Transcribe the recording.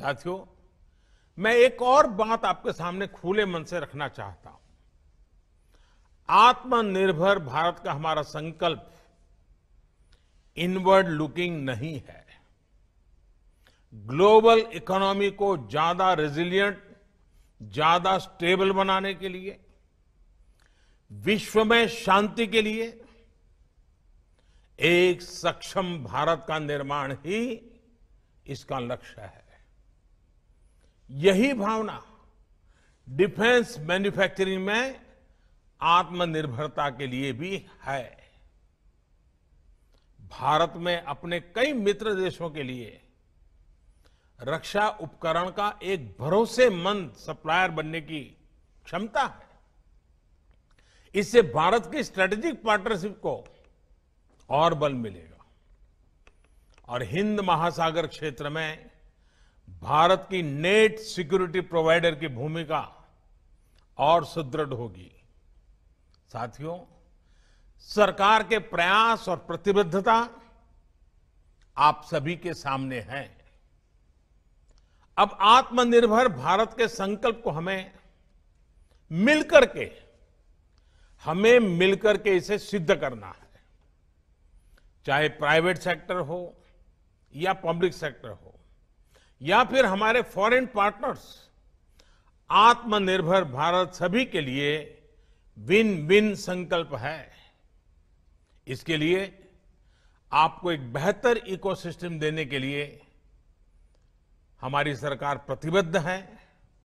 साथियों मैं एक और बात आपके सामने खुले मन से रखना चाहता हूं आत्मनिर्भर भारत का हमारा संकल्प इनवर्ड लुकिंग नहीं है ग्लोबल इकोनॉमी को ज्यादा रेजिलियंट ज्यादा स्टेबल बनाने के लिए विश्व में शांति के लिए एक सक्षम भारत का निर्माण ही इसका लक्ष्य है यही भावना डिफेंस मैन्युफैक्चरिंग में आत्मनिर्भरता के लिए भी है भारत में अपने कई मित्र देशों के लिए रक्षा उपकरण का एक भरोसेमंद सप्लायर बनने की क्षमता है इससे भारत की स्ट्रेटेजिक पार्टनरशिप को और बल मिलेगा और हिंद महासागर क्षेत्र में भारत की नेट सिक्योरिटी प्रोवाइडर की भूमिका और सुदृढ़ होगी साथियों सरकार के प्रयास और प्रतिबद्धता आप सभी के सामने है अब आत्मनिर्भर भारत के संकल्प को हमें मिलकर के हमें मिलकर के इसे सिद्ध करना है चाहे प्राइवेट सेक्टर हो या पब्लिक सेक्टर हो या फिर हमारे फॉरेन पार्टनर्स आत्मनिर्भर भारत सभी के लिए विन विन संकल्प है इसके लिए आपको एक बेहतर इकोसिस्टम देने के लिए हमारी सरकार प्रतिबद्ध है